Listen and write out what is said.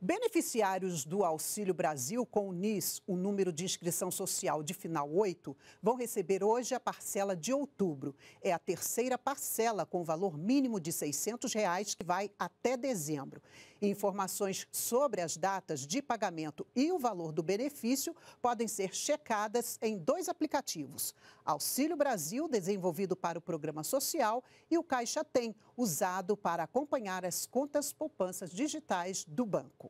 Beneficiários do Auxílio Brasil com o NIS, o número de inscrição social de final 8, vão receber hoje a parcela de outubro. É a terceira parcela com valor mínimo de R$ 600 reais, que vai até dezembro. Informações sobre as datas de pagamento e o valor do benefício podem ser checadas em dois aplicativos: Auxílio Brasil, desenvolvido para o programa social, e o Caixa Tem, usado para acompanhar as contas poupanças digitais do banco.